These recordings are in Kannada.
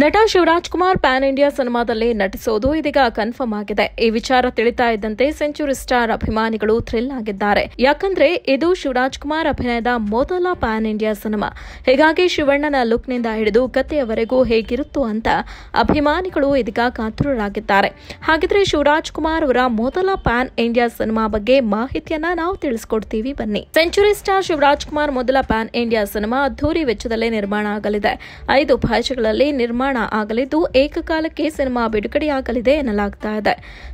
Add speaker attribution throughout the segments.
Speaker 1: ನಟ ಶಿವರಾಜ್ ಕುಮಾರ್ ಪ್ಯಾನ್ ಇಂಡಿಯಾ ಸಿನಿಮಾದಲ್ಲಿ ನಟಿಸೋದು ಇದೀಗ ಕನ್ಫರ್ಮ್ ಆಗಿದೆ ಈ ವಿಚಾರ ತಿಳಿತಾ ಇದ್ದಂತೆ ಸೆಂಚುರಿ ಸ್ಟಾರ್ ಅಭಿಮಾನಿಗಳು ಥ್ರಿಲ್ ಆಗಿದ್ದಾರೆ ಯಾಕಂದ್ರೆ ಇದು ಶಿವರಾಜ್ ಕುಮಾರ್ ಅಭಿನಯದ ಮೊದಲ ಪ್ಯಾನ್ ಇಂಡಿಯಾ ಸಿನಿಮಾ ಹೀಗಾಗಿ ಶಿವಣ್ಣನ ಲುಕ್ನಿಂದ ಹಿಡಿದು ಕಥೆಯವರೆಗೂ ಹೇಗಿರುತ್ತೋ ಅಂತ ಅಭಿಮಾನಿಗಳು ಇದೀಗ ಕಾತುರರಾಗಿದ್ದಾರೆ ಹಾಗಿದ್ರೆ ಶಿವರಾಜ್ ಕುಮಾರ್ ಅವರ ಮೊದಲ ಪ್ಯಾನ್ ಇಂಡಿಯಾ ಸಿನಿಮಾ ಬಗ್ಗೆ ಮಾಹಿತಿಯನ್ನ ನಾವು ತಿಳಿಸ್ಕೊಡ್ತೀವಿ ಬನ್ನಿ ಸೆಂಚುರಿ ಸ್ಟಾರ್ ಶಿವರಾಜ್ ಕುಮಾರ್ ಮೊದಲ ಪ್ಯಾನ್ ಇಂಡಿಯಾ ಸಿನಿಮಾ ಅದ್ದೂರಿ ವೆಚ್ಚದಲ್ಲೇ ನಿರ್ಮಾಣ ಆಗಲಿದೆ ಐದು ಭಾಷೆಗಳಲ್ಲಿ ನಿರ್ಮಾಣ ನಿರ್ಮಾಣ ಆಗಲಿದ್ದು ಏಕಕಾಲಕ್ಕೆ ಸಿನಿಮಾ ಬಿಡುಗಡೆಯಾಗಲಿದೆ ಎನ್ನಲಾಗ್ತಾ ಇದೆ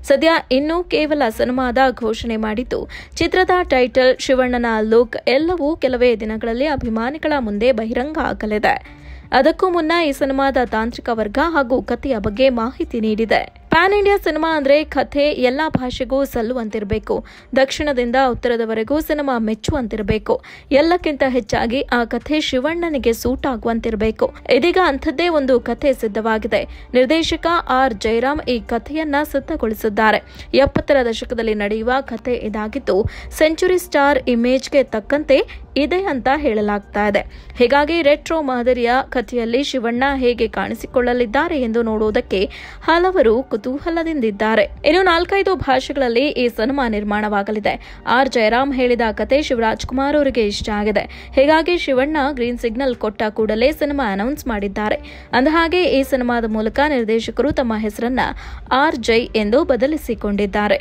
Speaker 1: ಸದ್ಯ ಇನ್ನೂ ಕೇವಲ ಸಿನಿಮಾದ ಘೋಷಣೆ ಮಾಡಿದ್ದು ಚಿತ್ರದ ಟೈಟಲ್ ಶಿವಣ್ಣನ ಲುಕ್ ಎಲ್ಲವೂ ಕೆಲವೇ ದಿನಗಳಲ್ಲಿ ಅಭಿಮಾನಿಗಳ ಮುಂದೆ ಬಹಿರಂಗ ಆಗಲಿದೆ ಅದಕ್ಕೂ ಮುನ್ನ ಈ ಸಿನಿಮಾದ ತಾಂತ್ರಿಕ ವರ್ಗ ಹಾಗೂ ಕಥೆಯ ಬಗ್ಗೆ ಮಾಹಿತಿ ನೀಡಿದೆ ಪ್ಯಾನ್ ಇಂಡಿಯಾ ಸಿನಿಮಾ ಅಂದರೆ ಕಥೆ ಎಲ್ಲ ಭಾಷೆಗೂ ಸಲ್ಲುವಂತಿರಬೇಕು ದಕ್ಷಿಣದಿಂದ ಉತ್ತರದವರೆಗೂ ಸಿನಿಮಾ ಮೆಚ್ಚುವಂತಿರಬೇಕು ಎಲ್ಲಕ್ಕಿಂತ ಹೆಚ್ಚಾಗಿ ಆ ಕಥೆ ಶಿವಣ್ಣನಿಗೆ ಸೂಟ್ ಆಗುವಂತಿರಬೇಕು ಇದೀಗ ಅಂಥದ್ದೇ ಒಂದು ಕಥೆ ಸಿದ್ಧವಾಗಿದೆ ನಿರ್ದೇಶಕ ಆರ್ ಜಯರಾಮ್ ಈ ಕಥೆಯನ್ನ ಸಿದ್ಧಗೊಳಿಸಿದ್ದಾರೆ ಎಪ್ಪತ್ತರ ದಶಕದಲ್ಲಿ ನಡೆಯುವ ಕಥೆ ಇದಾಗಿದ್ದು ಸೆಂಚುರಿ ಸ್ಟಾರ್ ಇಮೇಜ್ಗೆ ತಕ್ಕಂತೆ ಇದೆ ಅಂತ ಹೇಳಲಾಗ್ತಾ ಇದೆ ಹೀಗಾಗಿ ರೆಟ್ರೋ ಮಾದರಿಯ ಕಥೆಯಲ್ಲಿ ಶಿವಣ್ಣ ಹೇಗೆ ಕಾಣಿಸಿಕೊಳ್ಳಲಿದ್ದಾರೆ ಎಂದು ನೋಡುವುದಕ್ಕೆ ಹಲವರು ಕುತೂಹಲದಿಂದಿದ್ದಾರೆ ಇನ್ನು ನಾಲ್ಕೈದು ಭಾಷೆಗಳಲ್ಲಿ ಈ ಸಿನಿಮಾ ನಿರ್ಮಾಣವಾಗಲಿದೆ ಆರ್ ಜಯರಾಮ್ ಹೇಳಿದ ಕತೆ ಶಿವರಾಜ್ ಕುಮಾರ್ ಅವರಿಗೆ ಇಷ್ಟ ಆಗಿದೆ ಹೀಗಾಗಿ ಶಿವಣ್ಣ ಗ್ರೀನ್ ಸಿಗ್ನಲ್ ಕೊಟ್ಟ ಕೂಡಲೇ ಸಿನಿಮಾ ಅನೌನ್ಸ್ ಮಾಡಿದ್ದಾರೆ ಅಂದಹಾಗೆ ಈ ಸಿನಿಮಾದ ಮೂಲಕ ನಿರ್ದೇಶಕರು ತಮ್ಮ ಹೆಸರನ್ನ ಆರ್ ಜೈ ಎಂದು ಬದಲಿಸಿಕೊಂಡಿದ್ದಾರೆ